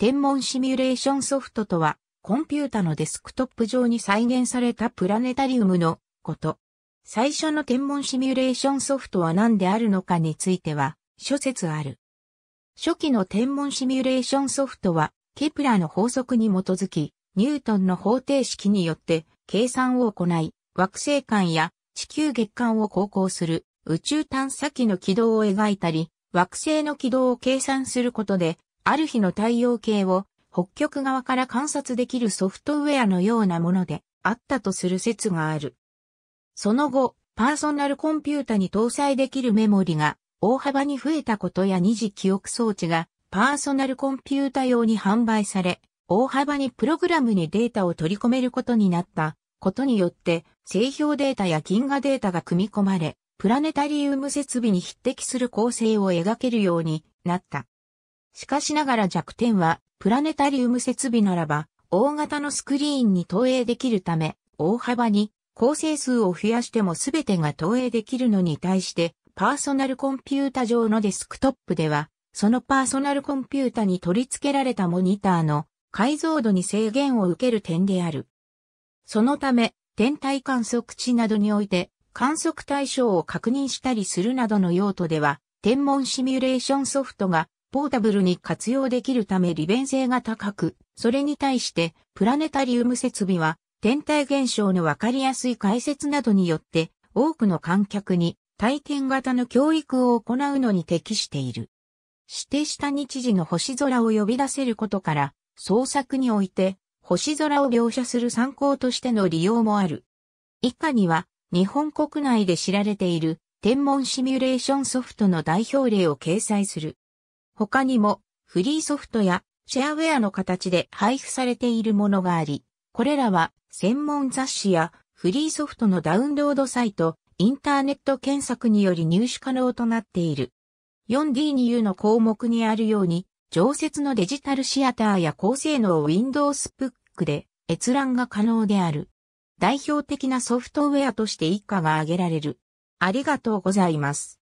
天文シミュレーションソフトとは、コンピュータのデスクトップ上に再現されたプラネタリウムのこと。最初の天文シミュレーションソフトは何であるのかについては、諸説ある。初期の天文シミュレーションソフトは、ケプラの法則に基づき、ニュートンの方程式によって計算を行い、惑星間や地球月間を航行する宇宙探査機の軌道を描いたり、惑星の軌道を計算することである日の太陽系を北極側から観察できるソフトウェアのようなものであったとする説がある。その後、パーソナルコンピュータに搭載できるメモリが大幅に増えたことや二次記憶装置がパーソナルコンピュータ用に販売され、大幅にプログラムにデータを取り込めることになったことによって、製氷データや銀河データが組み込まれ、プラネタリウム設備に匹敵する構成を描けるようになった。しかしながら弱点は、プラネタリウム設備ならば、大型のスクリーンに投影できるため、大幅に構成数を増やしても全てが投影できるのに対して、パーソナルコンピュータ上のデスクトップでは、そのパーソナルコンピュータに取り付けられたモニターの解像度に制限を受ける点である。そのため、天体観測地などにおいて、観測対象を確認したりするなどの用途では、天文シミュレーションソフトがポータブルに活用できるため利便性が高く、それに対してプラネタリウム設備は天体現象のわかりやすい解説などによって多くの観客に体験型の教育を行うのに適している。指定した日時の星空を呼び出せることから、創作において星空を描写する参考としての利用もある。以下には日本国内で知られている天文シミュレーションソフトの代表例を掲載する。他にも、フリーソフトやシェアウェアの形で配布されているものがあり、これらは専門雑誌やフリーソフトのダウンロードサイト、インターネット検索により入手可能となっている。4D2U の項目にあるように、常設のデジタルシアターや高性能 Windows Book で閲覧が可能である。代表的なソフトウェアとして以下が挙げられる。ありがとうございます。